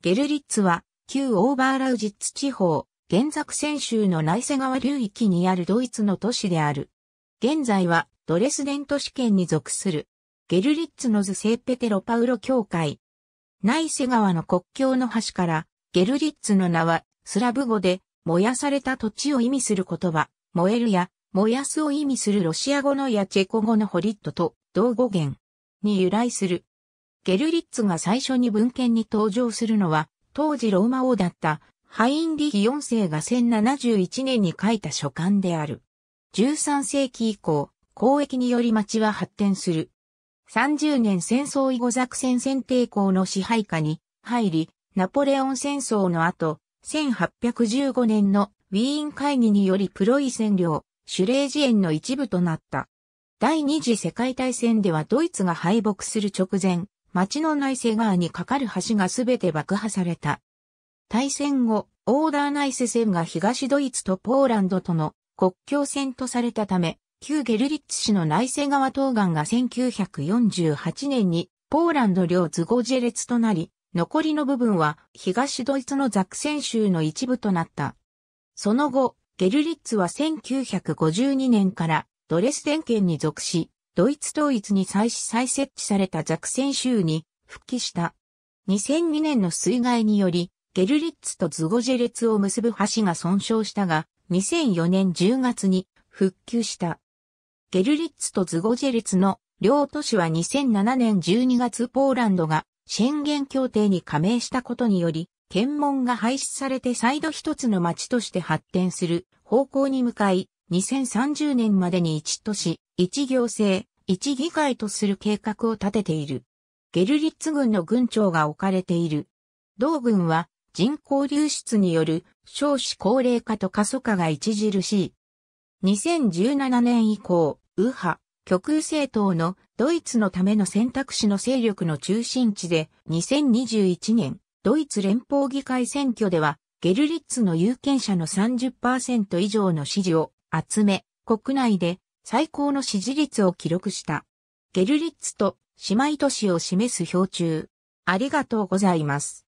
ゲルリッツは、旧オーバーラウジッツ地方、現作ク州の内瀬川流域にあるドイツの都市である。現在は、ドレスデン都市圏に属する。ゲルリッツのズセーペテロパウロ教会。内瀬川の国境の端から、ゲルリッツの名は、スラブ語で、燃やされた土地を意味する言葉、燃えるや、燃やすを意味するロシア語のやチェコ語のホリットと、同語源に由来する。ゲルリッツが最初に文献に登場するのは、当時ローマ王だったハインリヒ4世が1071年に書いた書簡である。13世紀以降、交易により町は発展する。30年戦争以後作戦戦抵抗の支配下に入り、ナポレオン戦争の後、1815年のウィーン会議によりプロイ占領、シュレージ園の一部となった。第二次世界大戦ではドイツが敗北する直前、町の内瀬川に架かる橋がすべて爆破された。大戦後、オーダー内瀬線が東ドイツとポーランドとの国境線とされたため、旧ゲルリッツ市の内瀬川東岸が1948年にポーランド領ズゴジェ列となり、残りの部分は東ドイツのザクセン州の一部となった。その後、ゲルリッツは1952年からドレスデン県に属し、ドイツ統一に際し再設置されたザクセン州に復帰した。2002年の水害により、ゲルリッツとズゴジェレツを結ぶ橋が損傷したが、2004年10月に復旧した。ゲルリッツとズゴジェレツの両都市は2007年12月ポーランドがシェンゲン協定に加盟したことにより、検問が廃止されて再度一つの町として発展する方向に向かい、2030年までに一都市、一行政、一議会とする計画を立てている。ゲルリッツ軍の軍長が置かれている。同軍は人口流出による少子高齢化と過疎化が著しい。2017年以降、右派、極右政党のドイツのための選択肢の勢力の中心地で2021年ドイツ連邦議会選挙ではゲルリッツの有権者の30%以上の支持を集め、国内で最高の支持率を記録した。ゲルリッツと姉妹都市を示す標柱。ありがとうございます。